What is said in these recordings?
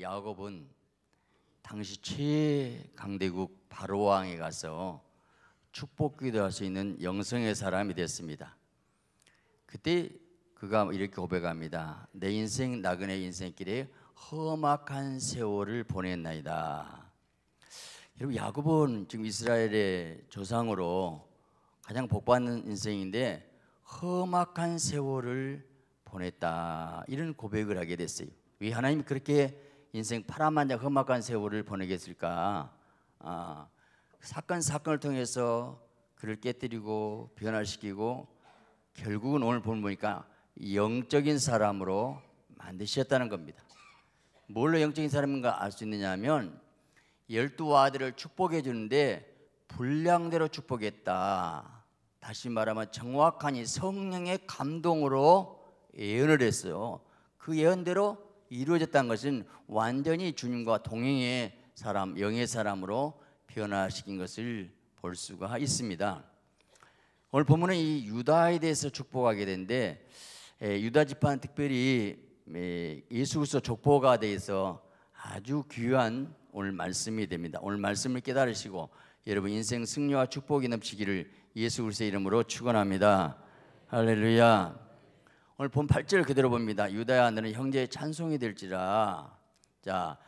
야곱은 당시 최강대국 바로왕에 가서 축복 기도할 수 있는 영성의 사람이 됐습니다. 그때 그가 이렇게 고백합니다. 내 인생 나그네 인생길에 험악한 세월을 보냈나이다. 여러분 야곱은 지금 이스라엘의 조상으로 가장 복받는 인생인데 험악한 세월을 보냈다 이런 고백을 하게 됐어요. 왜 하나님이 그렇게 인생 파란만장 험악한 세월을 보내겠을까? 아, 사건 사건을 통해서 그를 깨뜨리고 변화시키고 결국은 오늘 보니까 영적인 사람으로 만드셨다는 겁니다. 뭘로 영적인 사람인가 알 수 있느냐면 열두 아들을 축복해 주는데 분량대로 축복했다. 다시 말하면 정확하니 성령의 감동으로 예언을 했어요. 그 예언대로 이루어졌다는 것은 완전히 주님과 동행의 사람, 영의 사람으로 변화시킨 것을 볼 수가 있습니다. 오늘 본문은 이 유다에 대해서 축복하게 되는데 에, 예, 유다 지파 특별히 에, 예, 예수 그리 족보가 돼서 아주 귀한 오늘 말씀이 됩니다. 오늘 말씀을 깨달으시고 여러분 인생 승리와 축복이 넘치기를 예수 그리스도의 이름으로 축원합니다. 할렐루야. 오늘 본 8절 그대로 봅니다. 유다야 너는 형제의 찬송이 될지라. 자,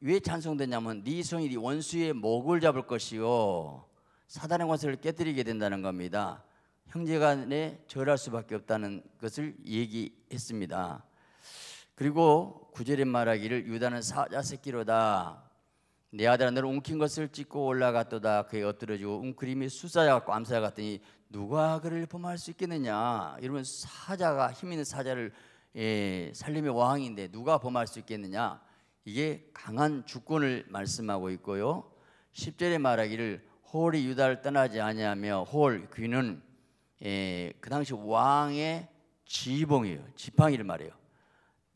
왜 찬송되냐면 네 성이 네 원수의 목을 잡을 것이요 사단의 권세를 깨뜨리게 된다는 겁니다. 형제간에 절할 수밖에 없다는 것을 얘기했습니다. 그리고 구절에 말하기를 유다는 사자 새끼로다. 내 아들아 너를 움킨 것을 찢고 올라갔도다 그에 엎드려지고 웅크림이 수사자가 암사자 같더니 누가 그를 범할 수 있겠느냐 이러면 사자가 힘 있는 사자를 예, 살림의 왕인데 누가 범할 수 있겠느냐 이게 강한 주권을 말씀하고 있고요 10절에 말하기를 홀이 유다를 떠나지 아니하며 홀 귀는 예, 그 당시 왕의 지봉이에요 지팡이를 말해요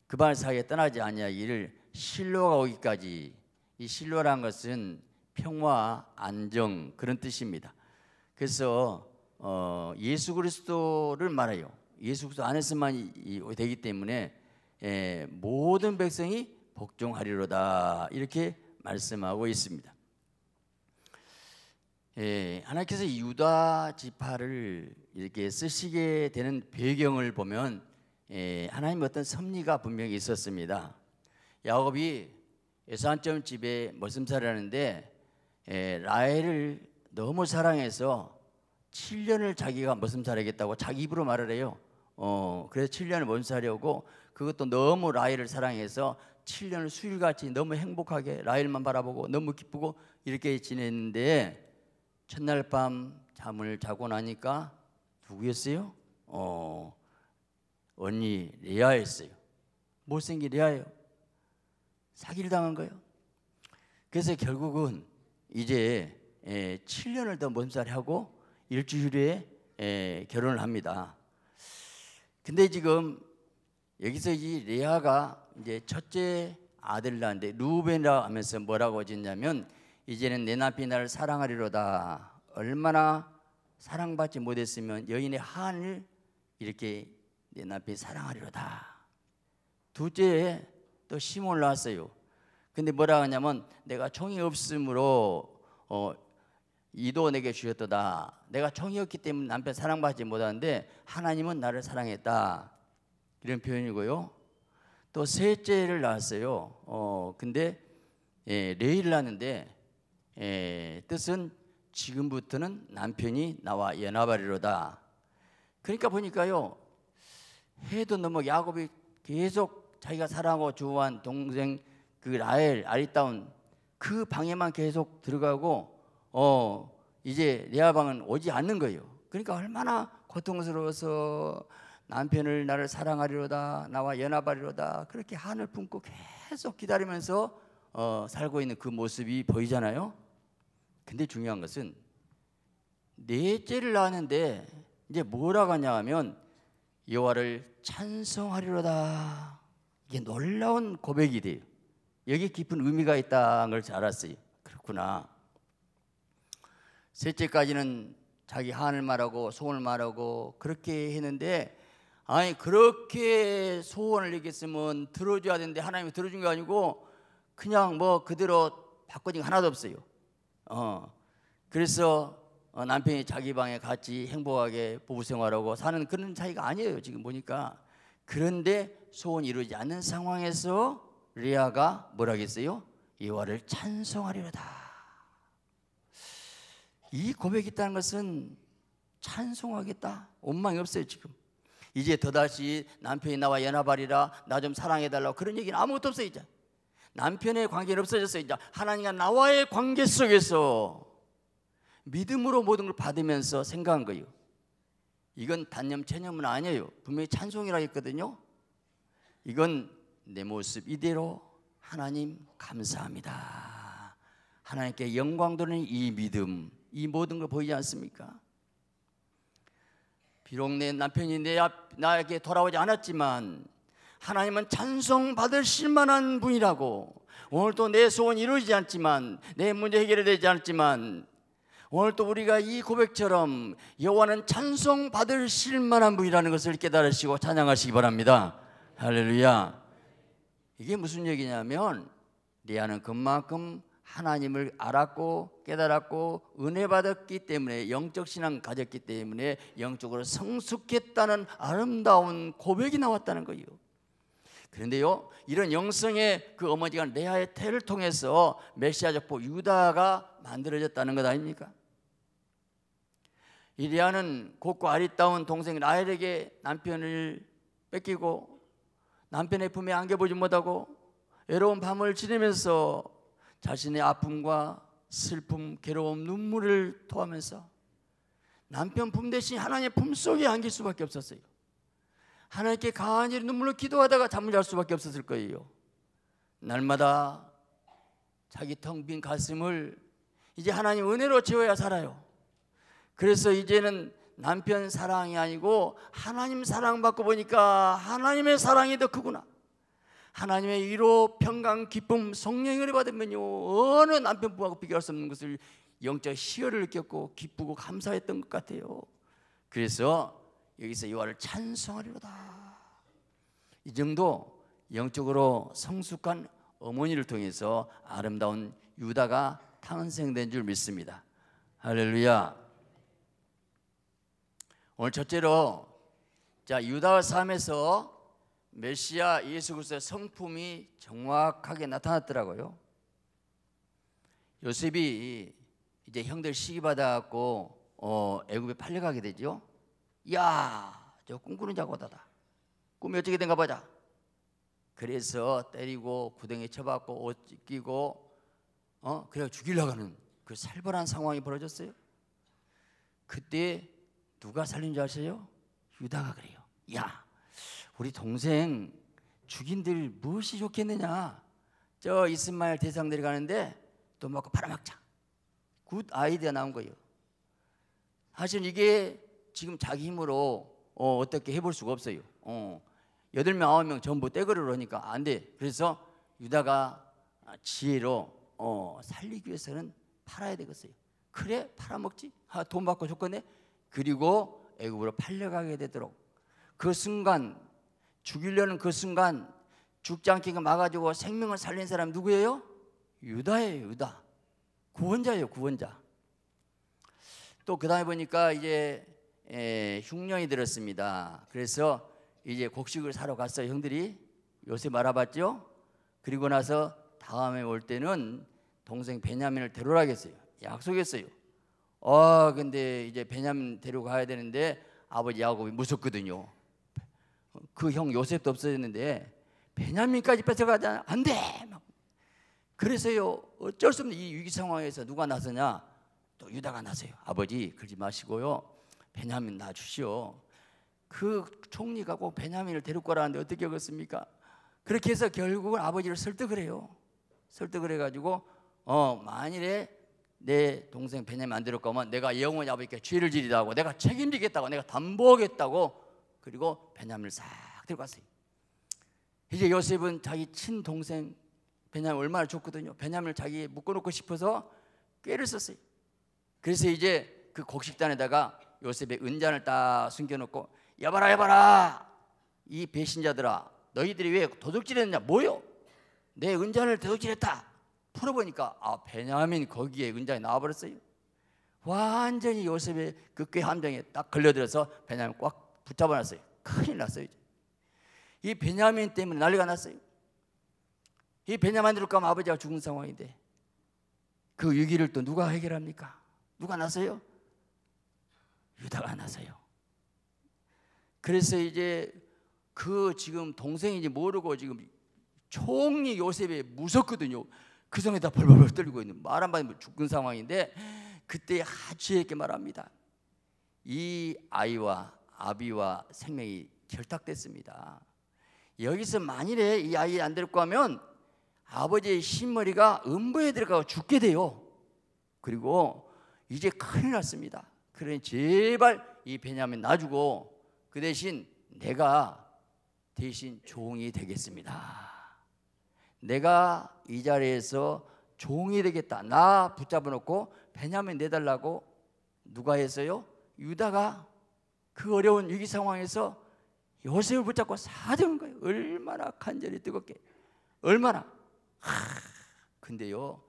그발 사이에 떠나지 아니하기를 실로가 오기까지 이 신뢰란 것은 평화, 안정 그런 뜻입니다. 그래서 어, 예수 그리스도를 말해요. 예수 그리스도 안에서만 이, 이, 되기 때문에 에, 예, 모든 백성이 복종하리로다 이렇게 말씀하고 있습니다. 예, 하나님께서 유다 지파를 이렇게 쓰시게 되는 배경을 보면 예, 하나님 어떤 섭리가 분명히 있었습니다. 야곱이 예산점 집에 머슴살을 하는데 에, 예, 라헬을 너무 사랑해서 7년을 자기가 머슴살하겠다고 자기 입으로 말을 해요. 어, 그래서 7년을 머슴살하려고 그것도 너무 라헬을 사랑해서 7년을 수일같이 너무 행복하게 라헬만 바라보고 너무 기쁘고 이렇게 지냈는데 첫날 밤 잠을 자고 나니까 누구였어요? 어, 언니 리아였어요 못생긴 리아예요 사기를 당한 거예요. 그래서 결국은 이제 7년을 예, 더 몸살하고 일주일 후에 예, 결혼을 합니다. 근데 지금 여기서 이 레아가 이제 첫째 아들 낳는데 루벤이라 하면서 뭐라고 짓냐면 이제는 내 남편이 나를 사랑하리로다. 얼마나 사랑받지 못했으면 여인의 한을 이렇게 내남편 사랑하리로다. 두째 또 힘을 놨어요. 근데 뭐라 하냐면 내가 총이 없으므로 어, 이도 내게 주셨도다. 내가 총이 없기 때문에 남편 사랑받지 못하는데 하나님은 나를 사랑했다. 이런 표현이고요. 또 셋째를 낳았어요. 어, 근데 예, 레이를 낳는데 예, 뜻은 지금부터는 남편이 나와 연합하리로다. 그러니까 보니까요. 해도 넘어 야곱이 계속 자기가 사랑하고 좋아한 동생 그 라엘 아리따운 그 방에만 계속 들어가고 어 이제 레아 방은 오지 않는 거예요. 그러니까 얼마나 고통스러워서 남편을 나를 사랑하리로다 나와 연합하리로다 그렇게 한을 품고 계속 기다리면서 어, 살고 있는 그 모습이 보이잖아요. 근데 중요한 것은 넷째를 낳았는데 이제 뭐라고 하냐 하면 여호와를 찬송하리로다 이게 놀라운 고백이 돼요. 여기 깊은 의미가 있다는 걸 알았어요. 그렇구나. 셋째까지는 자기 한을 말하고 소원을 말하고 그렇게 했는데 아니 그렇게 소원을 얘기했으면 들어줘야 되는데 하나님이 들어준 게 아니고 그냥 뭐 그대로 바꿔진 게 하나도 없어요. 어. 그래서 어, 남편이 자기 방에 같이 행복하게 부부 생활하고 사는 그런 차이가 아니에요. 지금 보니까 그런데 소원 이루지 않는 상황에서 리아가 뭐라겠어요? 여호와를 찬송하리로다. 이 고백이 있다는 것은 찬송하겠다. 원망이 없어요 지금. 이제 더다시 남편이 나와 연합하리라 나 좀 사랑해달라 그런 얘기는 아무것도 없어요 이제. 남편의 관계는 없어졌어요 이제. 하나님과 나와의 관계 속에서 믿음으로 모든 걸 받으면서 생각한 거예요. 이건 단념 체념은 아니에요. 분명히 찬송이라 했거든요. 이건 내 모습 이대로 하나님 감사합니다. 하나님께 영광 돌리는 이 믿음, 이 모든 걸 보이지 않습니까? 비록 내 남편이 내 앞, 나에게 돌아오지 않았지만 하나님은 찬송 받으실 만한 분이라고 오늘도 내 소원 이루어지지 않지만 내 문제 해결되지 이 않았지만 오늘 도 우리가 이 고백처럼 여호와는 찬송 받으실 만한 분이라는 것을 깨달으시고 찬양하시기 바랍니다. 할렐루야. 이게 무슨 얘기냐면 리아는 그만큼 하나님을 알았고 깨달았고 은혜 받았기 때문에 영적 신앙 가졌기 때문에 영적으로 성숙했다는 아름다운 고백이 나왔다는 거예요. 그런데요, 이런 영성의 그 어머니가 레아의 태를 통해서 메시아적 보 유다가 만들어졌다는 것 아닙니까? 이리아는 곱고 아리따운 동생 라헬에게 남편을 뺏기고 남편의 품에 안겨보지 못하고 외로운 밤을 지내면서 자신의 아픔과 슬픔, 괴로움, 눈물을 토하면서 남편 품 대신 하나님의 품 속에 안길 수밖에 없었어요. 하나님께 간절히 눈물로 기도하다가 잠을 잘 수밖에 없었을 거예요. 날마다 자기 텅 빈 가슴을 이제 하나님 은혜로 채워야 살아요. 그래서 이제는 남편 사랑이 아니고 하나님 사랑받고 보니까 하나님의 사랑이 더 크구나. 하나님의 위로, 평강, 기쁨, 성령의 은혜 받으면요. 어느 남편분하고 비교할 수 없는 것을 영적 희열을 느꼈고 기쁘고 감사했던 것 같아요. 그래서 여기서 요한를 찬송하리로다. 이 정도 영적으로 성숙한 어머니를 통해서 아름다운 유다가 탄생된 줄 믿습니다. 할렐루야. 오늘 첫째로 자 유다와 삶에서 메시아 예수 그리스도의 성품이 정확하게 나타났더라고요. 요셉이 이제 형들 시기 받아갖고 어, 애굽에 팔려가게 되죠. 야, 저 꿈꾸는 자고다다. 꿈이 어떻게 된가 보자. 그래서 때리고 구덩이에 쳐박고 옷찢기고어그냥 죽이려고 하는 그 살벌한 상황이 벌어졌어요. 그때 누가 살린 줄 아세요? 유다가 그래요. 야, 우리 동생 죽인들 무엇이 좋겠느냐? 저 이스마엘 대상들이 가는데 돈 먹고 팔아먹자. 굿 아이디어 나온 거예요. 사실 이게 지금 자기 힘으로 어, 떻게 해볼 수가 없어요. 어, 8명, 9명 전부 떼거리로 하니까 그러니까 안 돼. 그래서 유다가 지혜로 어, 살리기 위해서는 팔아야 되겠어요. 그래? 팔아먹지? 아, 돈 받고 줬건데 그리고 애굽으로 팔려가게 되도록 그 순간 죽이려는 그 순간 죽지 않게 그 막아주고 생명을 살린 사람 누구예요? 유다예요, 유다. 구원자예요, 구원자. 또 그다음에 보니까 이제 에, 예, 흉년이 들었습니다. 그래서 이제 곡식을 사러 갔어요. 형들이 요새 말아봤죠. 그리고 나서 다음에 올 때는 동생 베냐민을 데려오라겠어요. 약속했어요. 어 근데 이제 베냐민 데려가야 되는데 아버지 야곱이 무섭거든요. 그 형 요셉도 없어졌는데 베냐민까지 뺏어가자 안 돼. 막. 그래서요 어쩔 수 없는 이 위기 상황에서 누가 나서냐? 또 유다가 나서요. 아버지 그러지 마시고요 베냐민 놔주시오. 그 총리가 꼭 베냐민을 데리고 가라는데 어떻게 하겠습니까? 그렇게 해서 결국은 아버지를 설득을 해요. 설득을 해가지고 어 만일에 내 동생 베냐민 안 들을 거면 내가 영원히 아버지께 죄를 지리다 고 내가 책임지겠다고 내가 담보하겠다고 그리고 베냐민을 싹 들고 갔어요. 이제 요셉은 자기 친동생 베냐민 얼마나 좋거든요. 베냐민을 자기 묶어놓고 싶어서 꾀를 썼어요. 그래서 이제 그 곡식단에다가 요셉의 은잔을 딱 숨겨놓고 여봐라 여봐라 이 배신자들아 너희들이 왜 도둑질했냐 뭐요? 내 은잔을 도둑질했다 풀어보니까 아 베냐민 거기에 은장이 나와버렸어요. 완전히 요셉의 그꾀 함정에 딱 걸려들어서 베냐민 꽉 붙잡아놨어요. 큰일 났어요. 이제. 이 베냐민 때문에 난리가 났어요. 이 베냐민으로 가면 아버지가 죽은 상황인데 그 위기를 또 누가 해결합니까? 누가 나서요? 유다가 나서요. 그래서 이제 그 지금 동생인 모르고 지금 총리 요셉이 무섭거든요. 그 성에다 벌벌벌 떨리고 있는 말 한마디 죽은 상황인데 그때 하주에게 말합니다. 이 아이와 아비와 생명이 결탁됐습니다. 여기서 만일에 이 아이 안 데리고 가면 아버지의 흰머리가 음부에 들어가 죽게 돼요. 그리고 이제 큰일 났습니다. 그러니 제발 이 베냐민 놔주고 그 대신 내가 대신 종이 되겠습니다. 내가 이 자리에서 종이 되겠다. 나 붙잡아 놓고 베냐민 내달라고 누가 했어요? 유다가 그 어려운 위기 상황에서 요셉을 붙잡고 사정한 거예요. 얼마나 간절히 뜨겁게. 얼마나. 하, 근데요.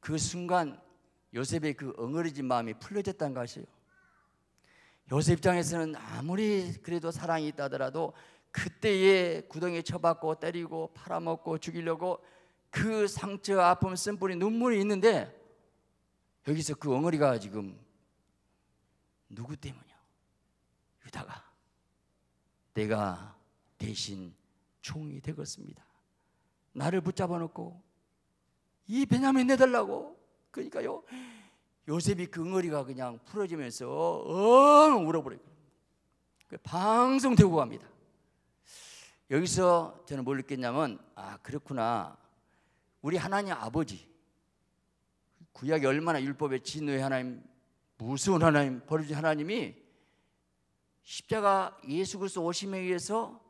그 순간 요셉의 그 엉어리진 마음이 풀려졌다는 것이에요. 요셉 입장에서는 아무리 그래도 사랑이 있다더라도 그때에 구덩이에 쳐박고 때리고 팔아먹고 죽이려고 그 상처 아픔 쓴뿌리 눈물이 있는데 여기서 그 엉어리가 지금 누구 때문이야? 유다가 내가 대신 종이 되었습니다. 나를 붙잡아 놓고 이 베냐민 내달라고 그러니까요 요셉이 그 엉어리가 그냥 풀어지면서 엉 울어버려요. 그 방송 되고 갑니다. 여기서 저는 뭘 느꼈냐면 아 그렇구나 우리 하나님 아버지 구약이 얼마나 율법의 진노의 하나님 무서운 하나님 버려진 하나님이 십자가 예수 그리스도 오심에 의해서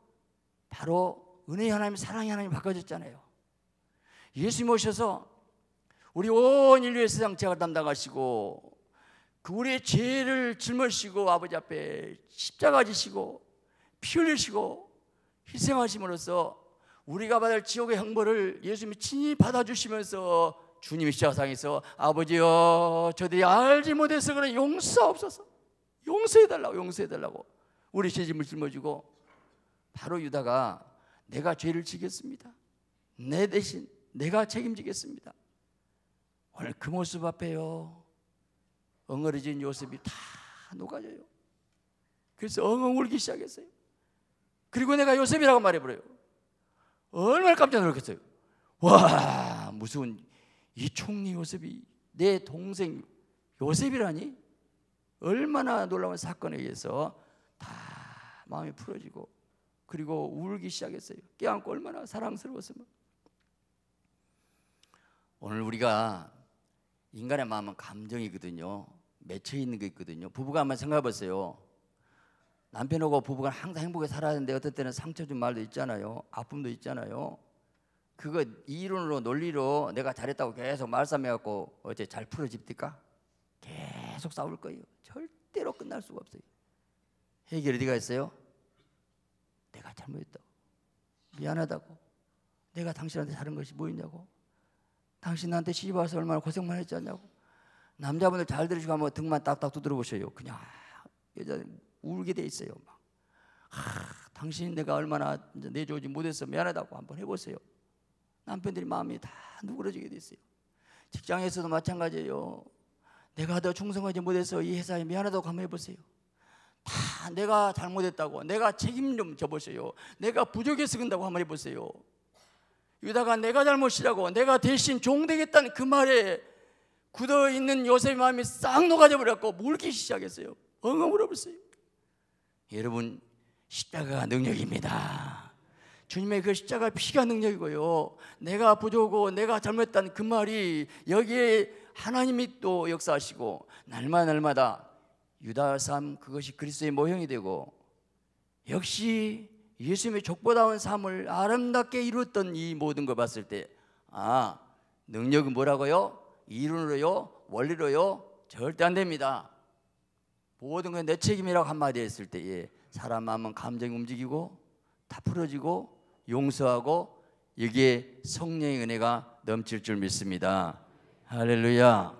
바로 은혜의 하나님 사랑의 하나님 바꿔졌잖아요 예수님 오셔서 우리 온 인류의 세상 제가 담당하시고 그 우리의 죄를 짊어시고 아버지 앞에 십자가 지시고 피 흘리시고 희생하심으로써 우리가 받을 지옥의 형벌을 예수님이 친히 받아주시면서 주님이 시자상에서 아버지여 저들이 알지 못해서 그런 용서 없어서 용서해달라고 용서해달라고 우리 죄짐을 짊어지고 바로 유다가 내가 죄를 지겠습니다 내 대신 내가 책임지겠습니다 오늘 그 모습 앞에요 엉어리진 요셉이 다 녹아져요 그래서 엉엉 울기 시작했어요 그리고 내가 요셉이라고 말해버려요. 얼마나 깜짝 놀랐겠어요. 와, 무슨 이 총리 요셉이 내 동생 요셉이라니? 얼마나 놀라운 사건에 의해서 다 마음이 풀어지고 그리고 울기 시작했어요. 깨안고 얼마나 사랑스러웠으면. 오늘 우리가 인간의 마음은 감정이거든요. 맺혀 있는 게 있거든요. 부부가 한번 생각해 보세요. 남편하고 부부가 항상 행복해 살아야 하는데 어떨 때는 상처 준 말도 있잖아요. 아픔도 있잖아요. 그거 이론으로 논리로 내가 잘했다고 계속 말싸매갖고 어째잘 풀어집니까? 계속 싸울 거예요. 절대로 끝날 수가 없어요. 해결이 어디가 있어요? 내가 잘못했다고. 미안하다고. 내가 당신한테 다른 것이 뭐 있냐고. 당신 나한테 시집 와서 얼마나 고생만 했지 않냐고. 남자분들 잘 들으시고 한번 등만 딱딱 두드려 보셔요. 그냥 여자 울게 돼 있어요. 막. 아, 당신 내가 얼마나 내조지 못해서 미안하다고 한번 해보세요. 남편들이 마음이 다 누그러지게 돼 있어요. 직장에서도 마찬가지예요. 내가 더 충성하지 못해서 이 회사에 미안하다고 한번 해보세요. 다 내가 잘못했다고 내가 책임 좀 져보세요. 내가 부족해서 그다고 한번 해보세요. 유다가 내가 잘못이라고 내가 대신 종되겠다는 그 말에 굳어있는 요셉의 마음이 싹 녹아져 버렸고 물기 시작했어요. 엉엉 울어버렸어요. 여러분 십자가가 능력입니다. 주님의 그 십자가 피가 능력이고요. 내가 부족하고 내가 잘못했다는 그 말이 여기에 하나님이 또 역사하시고 날마다 날마다 유다 삶 그것이 그리스도의 모형이 되고 역시 예수님의 족보다운 삶을 아름답게 이루었던 이 모든 걸 봤을 때 아, 능력은 뭐라고요? 이론으로요? 원리로요? 절대 안 됩니다. 모든 건 내 책임이라고 한마디 했을 때 예, 사람 마음은 감정이 움직이고 다 풀어지고 용서하고 여기에 성령의 은혜가 넘칠 줄 믿습니다. 할렐루야.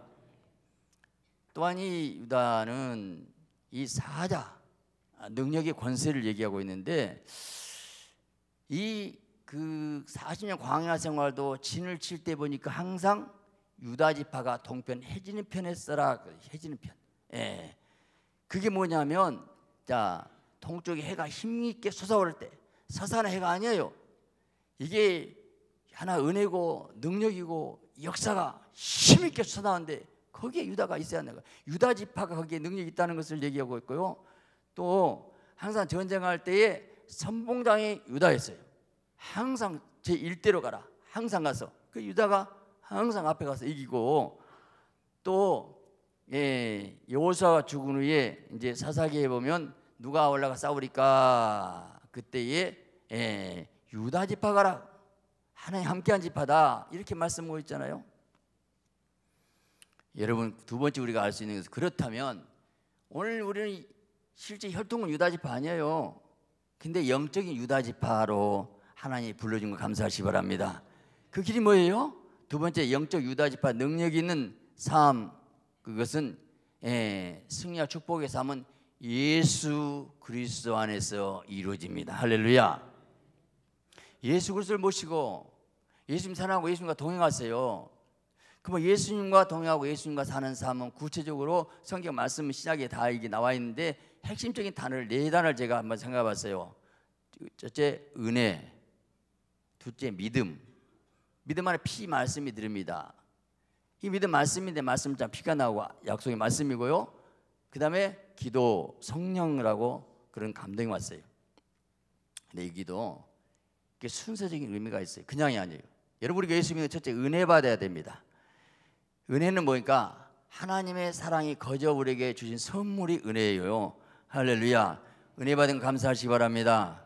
또한 이 유다는 이 사자 아, 능력의 권세를 얘기하고 있는데 이 그 40년 광야 생활도 진을 칠 때 보니까 항상 유다 지파가 동편 해지는 편에 서라 그 해지는 편. 예. 그게 뭐냐면 자 동쪽에 해가 힘있게 솟아오를 때 서산의 해가 아니에요. 이게 하나 은혜고 능력이고 역사가 힘있게 솟아오는데 거기에 유다가 있어야 한다. 유다 지파가 거기에 능력이 있다는 것을 얘기하고 있고요. 또 항상 전쟁할 때에 선봉장이 유다였어요. 항상 제 일대로 가라. 항상 가서 그 유다가 항상 앞에 가서 이기고 또 예, 여호수아가 죽은 후에 이제 사사기에 보면 누가 올라가 싸우리까 그때에 예, 유다 지파가라 하나님 함께한 지파다 이렇게 말씀하고 있잖아요. 여러분 두 번째 우리가 알 수 있는 것은 그렇다면 오늘 우리는 실제 혈통은 유다 지파 아니에요. 근데 영적인 유다 지파로 하나님 불러준 거 감사하시 바랍니다. 그 길이 뭐예요? 두 번째 영적 유다 지파 능력 있는 삶 그것은 예, 승리와 축복의 삶은 예수 그리스도 안에서 이루어집니다. 할렐루야. 예수 그리스도를 모시고 예수님 사랑하고 예수님과 동행하세요. 그러 예수님과 동행하고 예수님과 사는 삶은 구체적으로 성경 말씀 시작에 다 이게 나와 있는데 핵심적인 단어를 네 단어를 제가 한번 생각해 봤어요. 첫째 은혜, 둘째 믿음. 믿음 안에 피 말씀이 들립니다. 이 믿음 말씀인데 말씀 자 피가 나고 약속의 말씀이고요. 그 다음에 기도 성령이라고 그런 감동이 왔어요. 근데 이 기도 이게 순서적인 의미가 있어요. 그냥이 아니에요. 여러분 이리가 예수 믿는 첫째 은혜 받아야 됩니다. 은혜는 뭐니까 하나님의 사랑이 거저 우리에게 주신 선물이 은혜예요. 할렐루야. 은혜 받은 감사하시기 바랍니다.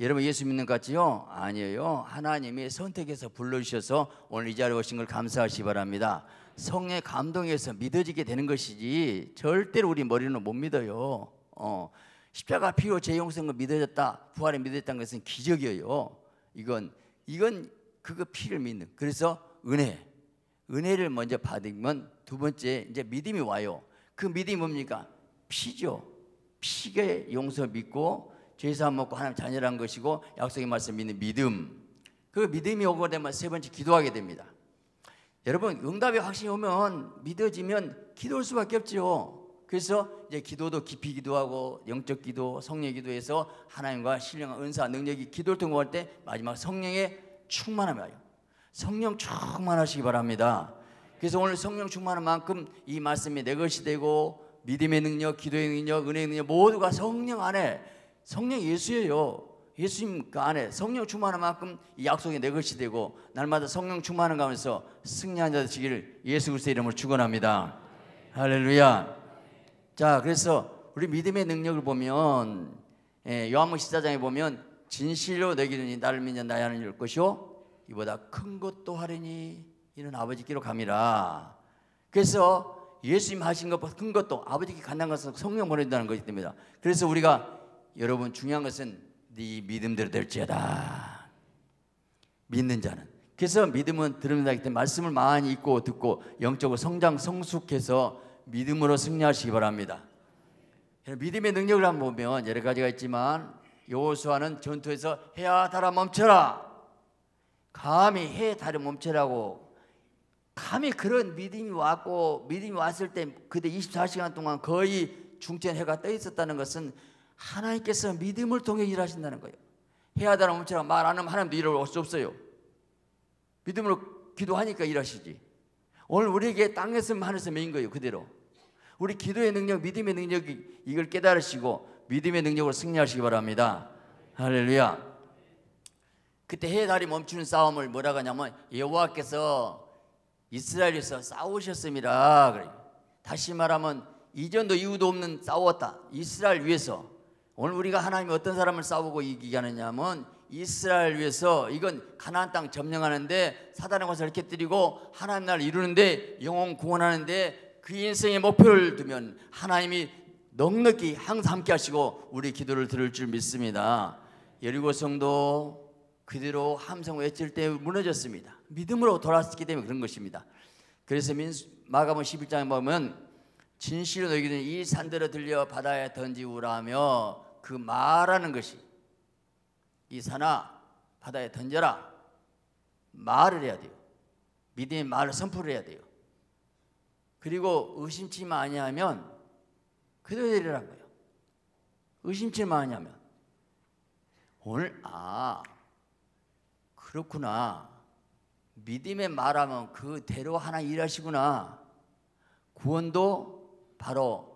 여러분 예수 믿는 것 같지요? 아니에요. 하나님이 선택해서 불러주셔서 오늘 이 자리에 오신 걸 감사하시 바랍니다. 성의 감동에서 믿어지게 되는 것이지 절대로 우리 머리는 못 믿어요. 어, 십자가 피로 재용성을 믿어졌다. 부활에 믿어졌다는 것은 기적이에요. 이건 이건 그거 피를 믿는. 그래서 은혜. 은혜를 먼저 받으면 두 번째 이제 믿음이 와요. 그 믿음이 뭡니까? 피죠. 피의 용서 믿고 죄사 먹고 하나님 자녀란 것이고 약속의 말씀 믿는 믿음. 그 믿음이 오고 되면 세 번째 기도하게 됩니다. 여러분 응답의 확신이 오면 믿어지면 기도할 수밖에 없지요. 그래서 이제 기도도 깊이 기도하고 영적 기도, 성령 기도에서 하나님과 신령한 은사, 능력이 기도를 통과할 때 마지막 성령의 충만함이에요. 성령 충만하시기 바랍니다. 그래서 오늘 성령 충만한 만큼 이 말씀이 내 것이 되고 믿음의 능력, 기도의 능력, 은혜의 능력 모두가 성령 안에 성령 예수예요. 예수님 그 안에 성령 충만한 만큼 이 약속이 내 것이 되고 날마다 성령 충만한 가면서 승리한 자 되시기를 예수 그리스도의 이름으로 축원합니다. 할렐루야. 자, 그래서 우리 믿음의 능력을 보면 예, 요한복음 14장에 보면 진실로 내기르니 나를 믿는 나의 하는 일 것이요 이보다 큰 것도 하리니 이는 아버지께로 감이라. 그래서 예수님 하신 것보다 큰 것도 아버지께 간다는 것은 성령 보낸다는 것이 됩니다. 그래서 우리가 여러분 중요한 것은 네 믿음대로 될지어다. 믿는 자는. 그래서 믿음은 들으면 되기 때문에 말씀을 많이 읽고 듣고 영적으로 성장 성숙해서 믿음으로 승리하시기 바랍니다. 믿음의 능력을 한번 보면 여러 가지가 있지만 여수아는 전투에서 해야 달아 멈춰라. 감히 해 달아 멈춰라고 감히 그런 믿음이 왔고 믿음이 왔을 때 그때 24시간 동안 거의 중천 해가 떠 있었다는 것은 하나님께서 믿음을 통해 일하신다는 거예요. 해야 하다는 몸처럼 말안 하면 하나님도 일을 할수 없어요. 믿음으로 기도하니까 일하시지. 오늘 우리에게 땅에서 하늘에서 메인 거예요. 그대로. 우리 기도의 능력, 믿음의 능력이 이걸 깨달으시고 믿음의 능력으로 승리하시기 바랍니다. 할렐루야. 그때 해 달이 멈추는 싸움을 뭐라고 하냐면 여호와께서 이스라엘에서 싸우셨습니다. 그래. 다시 말하면 이전도 이후도 없는 싸웠다. 이스라엘 위해서 오늘 우리가 하나님이 어떤 사람을 싸우고 이기냐면 하느하 이스라엘 위해서 이건 가나안 땅 점령하는데 사단의 권 이렇게 뜨리고 하나님 나라 이루는데 영혼 구원하는데 그 인생의 목표를 두면 하나님이 넉넉히 항상 함께 하시고 우리 기도를 들을 줄 믿습니다. 여리고 성도 그대로 함성 외칠 때 무너졌습니다. 믿음으로 돌아섰기 때문에 그런 것입니다. 그래서 마가복 11장에 보면 진실은 의기는 이 산대로 들려 바다에 던지우라 하며 그 말하는 것이 이 산아 바다에 던져라 말을 해야 돼요. 믿음의 말을 선포를 해야 돼요. 그리고 의심치마 아니하면 그대로라는 거예요. 의심치마 아니하면 오늘 아 그렇구나 믿음의 말하면 그대로 하나 일하시구나 구원도 바로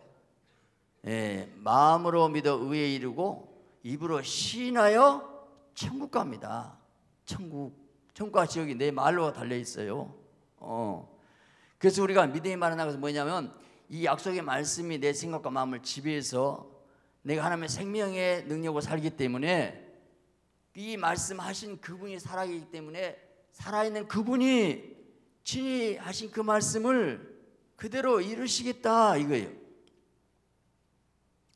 예, 마음으로 믿어 의에 이르고 입으로 신하여 천국 갑니다. 천국, 천국과 지옥이 내 말로 달려 있어요. 어. 그래서 우리가 믿음이 말하는 것은 뭐냐면 이 약속의 말씀이 내 생각과 마음을 지배해서 내가 하나님의 생명의 능력으로 살기 때문에 이 말씀하신 그분이 살아계기 때문에 살아있는 그분이 친히 하신 그 말씀을 그대로 이루시겠다 이거예요.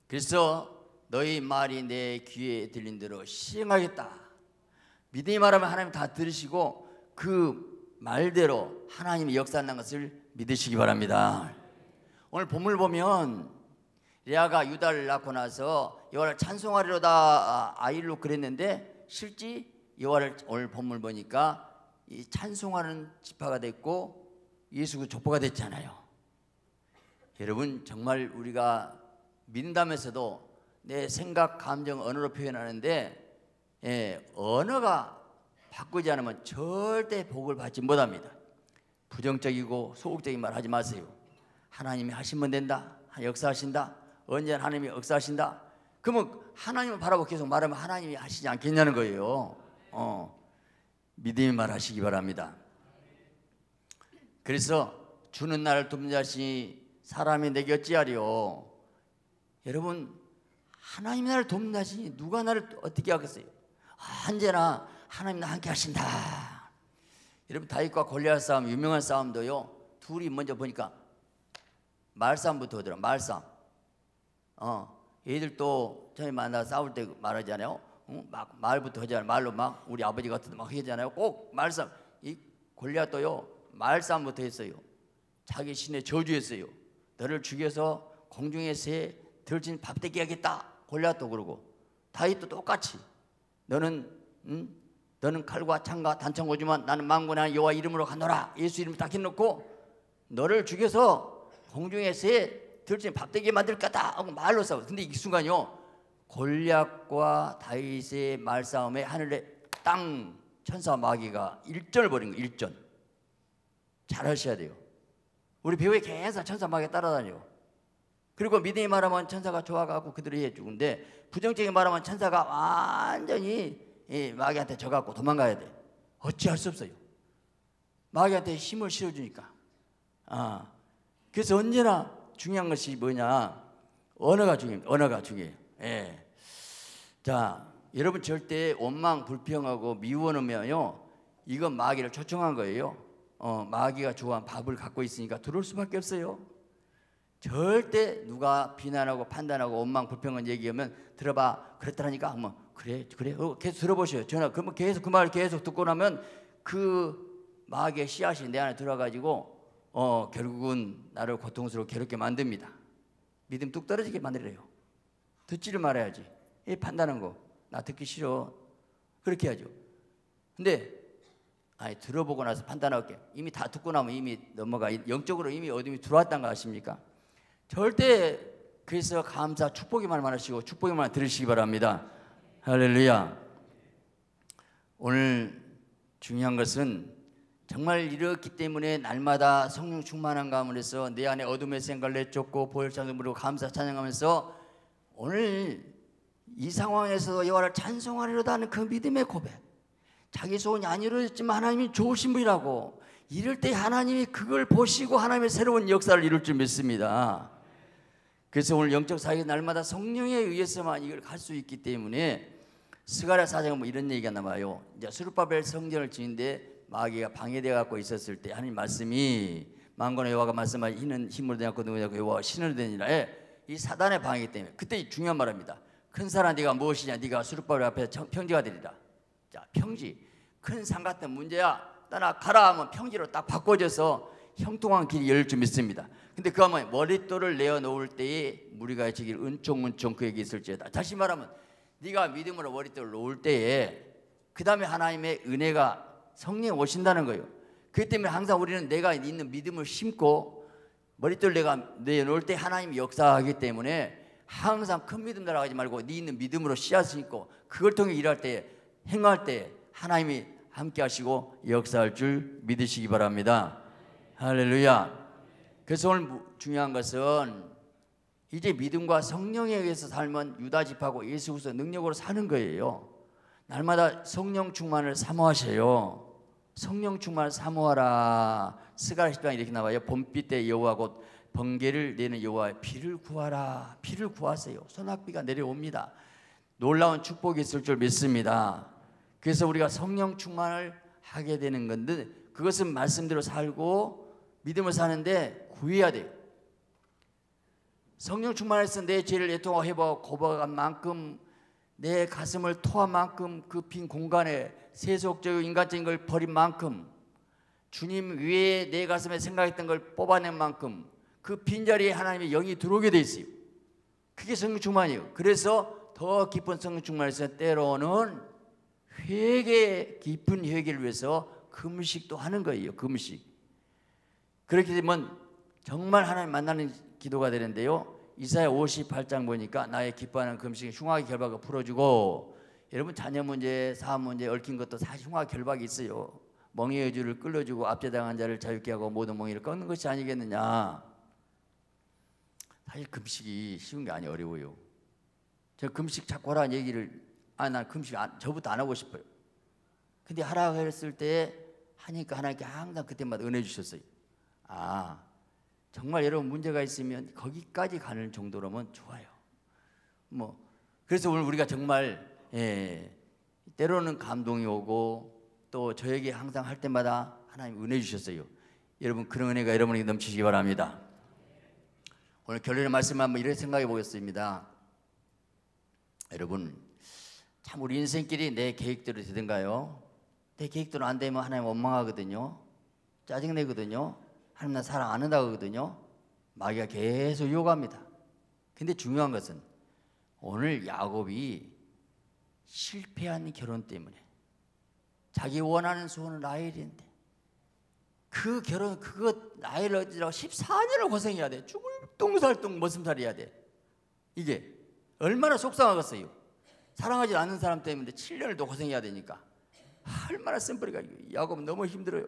그래서 너희 말이 내 귀에 들린 대로 시행하겠다. 믿음이 말하면 하나님 다 들으시고 그 말대로 하나님이 역사한 것을 믿으시기 바랍니다. 오늘 본문 보면 레아가 유다를 낳고 나서 여호와를 찬송하리로다 아이로 그랬는데 실지 여호와를 오늘 본문 보니까 이 찬송하는 지파가 됐고 예수의 족보가 됐잖아요. 여러분 정말 우리가 민담에서도 내 생각, 감정, 언어로 표현하는데 예, 언어가 바꾸지 않으면 절대 복을 받지 못합니다. 부정적이고 소극적인 말 하지 마세요. 하나님이 하시면 된다. 역사하신다. 언제나 하나님이 역사하신다. 그러면 하나님을 바라보고 계속 말하면 하나님이 하시지 않겠냐는 거예요. 어, 믿음이 말하시기 바랍니다. 그래서 주는 날을 돕는 자시 사람이 내게 어찌하리요. 여러분 하나님 나를 돕는다시니 누가 나를 어떻게 하겠어요? 아, 언제나 하나님 나 함께 하신다. 여러분 다윗과 골리앗 싸움 유명한 싸움도요. 둘이 먼저 보니까 말싸움부터 하더라. 말싸움. 어, 얘들 또 저희 만나 싸울 때 말하잖아요. 응? 막 말부터 하잖아요. 말로 막 우리 아버지 같은 막 하잖아요. 꼭 말싸움. 이 골리앗도요. 말싸움부터 했어요. 자기 신의 저주했어요. 너를 죽여서 공중의 새 들진 밥대기 하겠다. 골리앗도 그러고 다윗도 똑같이 너는 응? 너는 칼과 창과 단창고지만 나는 망군한 여호와 이름으로 가노라. 예수 이름 딱 해놓고 너를 죽여서 공중에서 들진 밥대기 만들 까다 하고 말로 싸워. 근데 이 순간요 골리앗과 다윗의 말싸움에 하늘에 땅 천사 마귀가 일전을 벌인 거 일전. 잘 하셔야 돼요. 우리 배우에 계속 천사 마귀 따라다녀요. 그리고 믿음이 말하면 천사가 좋아가고 그들이 해 죽은데 부정적인 말하면 천사가 완전히 마귀한테 져갖고 도망가야 돼. 어찌할 수 없어요. 마귀한테 힘을 실어주니까. 아. 그래서 언제나 중요한 것이 뭐냐. 언어가 중요합니다. 언어가 중요해요. 예. 자, 여러분 절대 원망, 불평하고 미워놓으면요 이건 마귀를 초청한 거예요. 어, 마귀가 좋아한 밥을 갖고 있으니까 들어올 수밖에 없어요. 절대 누가 비난하고 판단하고 원망 불평한 얘기하면 들어봐 그랬다니까하 그래 그래 어, 계속 들어보셔요 전화 그러면 계속 그말 계속 듣고 나면 그 마귀의 씨앗이 내 안에 들어가지고 어 결국은 나를 고통스럽고 괴롭게 만듭니다 믿음 뚝 떨어지게 만들래요 듣지를 말아야지 이 판단한 거나 듣기 싫어 그렇게 하죠 근데 아니 들어보고 나서 판단할게 이미 다 듣고 나면 이미 넘어가 영적으로 이미 어둠이 들어왔다거 아십니까 절대 그래서 감사 축복이만 말하시고 축복이만 들으시기 바랍니다. 할렐루야. 오늘 중요한 것은 정말 이렇기 때문에 날마다 성령 충만한 가운데서 내 안에 어둠의 생각을 내쫓고 보혈찬양 부르고 감사 찬양하면서 오늘 이 상황에서 여와를 찬송하리로다 하는 그 믿음의 고백 자기 소원이 안이루어지만 하나님이 좋으신 분이라고 이럴 때 하나님이 그걸 보시고 하나님의 새로운 역사를 이룰 줄 믿습니다 그래서 오늘 영적 사역이 날마다 성령에 의해서만 이걸 갈 수 있기 때문에 스가랴 사장은 뭐 이런 얘기가 나와요. 이제 수르바벨 성전을 지는데 마귀가 방해돼 갖고 있었을 때 하나님 말씀이 망군의 여호와가 말씀한 이는 힘으로 되었고 누구냐고 여호와 신으 되니라 이 사단의 방해 때문에 그때 중요한 말입니다. 큰 사람 네가 무엇이냐 네가 수르바벨 앞에 평지가 되리라. 자 평지 큰 산 같은 문제야. 따라 가라 하면 평지로 딱 바꿔줘서 형통한 길이 열릴 줄 믿습니다. 근데 그 아마 머릿돌을 내어놓을 때에 무리가 지길 은총은총 그에게 있을지어다. 다시 말하면 네가 믿음으로 머릿돌을 놓을 때에 그 다음에 하나님의 은혜가 성령 오신다는 거예요. 그 때문에 항상 우리는 내가 있는 믿음을 심고 머릿돌 내가 내놓을 때 하나님 역사하기 때문에 항상 큰 믿음 따라가지 말고 네 있는 믿음으로 씨앗을 있고 그걸 통해 일할 때 행할 때 하나님이 함께 하시고 역사할 줄 믿으시기 바랍니다. 할렐루야. 그래서 오늘 중요한 것은 이제 믿음과 성령에 의해서 삶은 유다 집하고 예수 그리 능력으로 사는 거예요. 날마다 성령 충만을 사모하셔요. 성령 충만을 사모하라. 스가랴 10장 이렇게 나와요. 봄비 때 여호와 곧 번개를 내는 여호와의 비를 구하라. 비를 구하세요. 소낙비가 내려옵니다. 놀라운 축복이 있을 줄 믿습니다. 그래서 우리가 성령 충만을 하게 되는 건데 그것은 말씀대로 살고 믿음을 사는데 구해야 돼요. 성령 충만해서 내 죄를 애통하고 고고한 만큼 내 가슴을 토한 만큼 그 빈 공간에 세속적이고 인간적인 걸 버린 만큼 주님 위에 내 가슴에 생각했던 걸 뽑아낸 만큼 그 빈자리에 하나님의 영이 들어오게 돼 있어요. 그게 성령 충만이에요. 그래서 더 깊은 성령 충만에서 때로는 회개 깊은 회개를 위해서 금식도 하는 거예요. 금식. 그렇게 되면 정말 하나님 만나는 기도가 되는데요. 이사야 58장 보니까 나의 기뻐하는 금식의 흉악의 결박을 풀어주고 여러분 자녀 문제, 사업 문제 얽힌 것도 사실 흉악 결박이 있어요. 멍의 여주 끌어주고 압제당한 자를 자유케 하고 모든 멍이를 꺾는 것이 아니겠느냐. 사실 금식이 쉬운 게 아니 어려워요. 저 금식 자꾸 하라는 얘기를 아난 금식 안, 저부터 안 하고 싶어요. 근데 하라 했을 때 하니까 하나님께 항상 그때마다 은혜 주셨어요. 아, 정말 여러분 문제가 있으면 거기까지 가는 정도로면 좋아요. 뭐 그래서 오늘 우리가 정말 예, 때로는 감동이 오고 또 저에게 항상 할 때마다 하나님 은혜 주셨어요. 여러분 그런 은혜가 여러분에게 넘치시기 바랍니다. 오늘 결론의 말씀 한번 이렇게 생각해 보겠습니다. 여러분 참 우리 인생길이 내 계획대로 되든가요? 내 계획대로 안 되면 하나님 원망하거든요. 짜증내거든요. 하나님 나 사랑 안 한다고 하거든요. 마귀가 계속 요구합니다. 근데 중요한 것은 오늘 야곱이 실패한 결혼 때문에 자기 원하는 소원은 라헬인데 그 결혼 그거 라헬 얻으라고 14년을 고생해야 돼. 죽을 똥살똥 머슴살 해야 돼. 이게 얼마나 속상하겠어요. 사랑하지 않는 사람 때문에 7년을 더 고생해야 되니까 얼마나 쓴뿌리가 야곱 너무 힘들어요.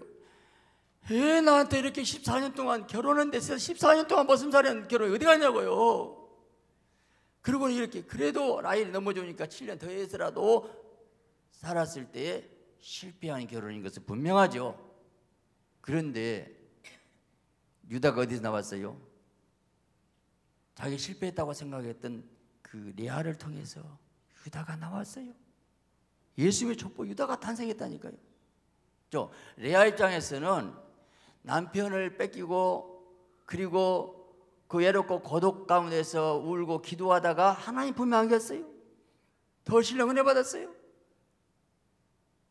왜 나한테 이렇게 14년 동안 결혼한 데서 14년 동안 벗음살이 결혼이 어디 갔냐고요 그리고 이렇게 그래도 라일이 넘어지니까 7년 더해서라도 살았을 때 실패한 결혼인 것은 분명하죠. 그런데 유다가 어디서 나왔어요? 자기 실패했다고 생각했던 그 레아를 통해서 유다가 나왔어요. 예수님의 족보 유다가 탄생했다니까요. 저 레아 입장에서는 남편을 뺏기고 그리고 그 외롭고 고독 가운데서 울고 기도하다가 하나님 품에 안겼어요. 더 신령 은혜 받았어요.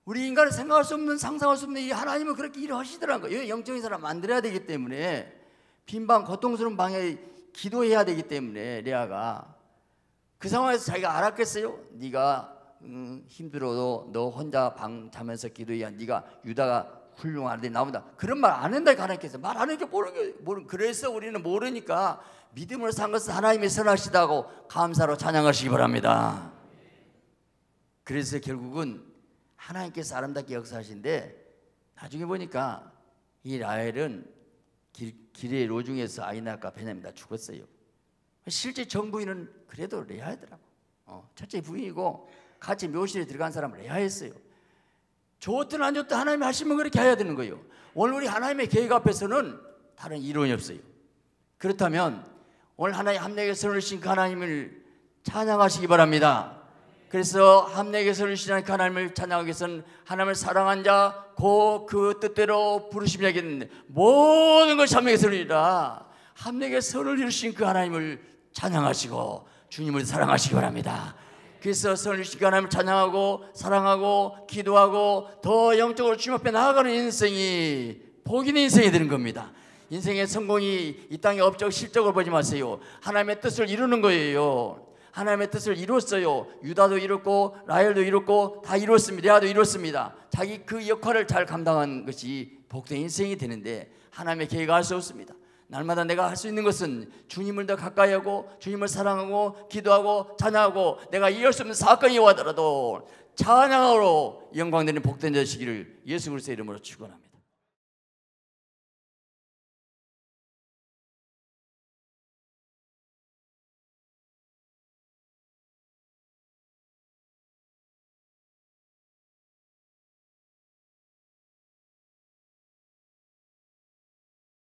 우리 인간은 생각할 수 없는 상상할 수 없는 이 하나님은 그렇게 일을 하시더라는 거예요. 영적인 사람 만들어야 되기 때문에 빈방 고통스러운 방에 기도해야 되기 때문에 레아가 그 상황에서 자기가 알았겠어요. 네가 음, 힘들어도 너 혼자 방 자면서 기도해야 네가 유다가 훌륭한 아 나온다. 그런 말 안 한다 하나님께서 말안 해도 모르 모르 그래서 우리는 모르니까 믿음으로 산 것은 하나님의 선하시다고 감사로 찬양하시기 바랍니다. 그래서 결국은 하나님께서 아름답게 역사하신데 나중에 보니까 이 라헬은 길, 길의 로중에서 아이 낳아 베냐민 다 죽었어요. 실제 정부인은 그래도 레아더라고. 어, 첫째 부인이고 같이 묘실에 들어간 사람은 레아였어요. 좋든 안 좋든 하나님의 하시면 그렇게 해야 되는 거예요. 오늘 우리 하나님의 계획 앞에서는 다른 이론이 없어요. 그렇다면 오늘 하나님 함내게 선을 신 그 하나님을 찬양하시기 바랍니다. 그래서 함내게 선을 신 그 하나님을 찬양하기 위해서는 하나님을 사랑한 자고그 뜻대로 부르심이야겠는 모든 것이 함내게 선이라 함내게 선을 이루신 그 하나님을 찬양하시고 주님을 사랑하시기 바랍니다. 그래서 선을 시간하면 찬양하고 사랑하고 기도하고 더 영적으로 주님 앞에 나아가는 인생이 복인 인생이 되는 겁니다. 인생의 성공이 이 땅의 업적 실적을 보지 마세요. 하나님의 뜻을 이루는 거예요. 하나님의 뜻을 이뤘어요. 유다도 이뤘고 라헬도 이뤘고 다 이뤘습니다. 레아도 이뤘습니다. 자기 그 역할을 잘 감당한 것이 복된 인생이 되는데 하나님의 계획알수 없습니다. 날마다 내가 할 수 있는 것은 주님을 더 가까이 하고 주님을 사랑하고 기도하고 찬양하고 내가 이해수 없는 사건이 와더라도 찬양으로 영광되는 복된 자시기를 예수 그리스도의 이름으로 축원합니다.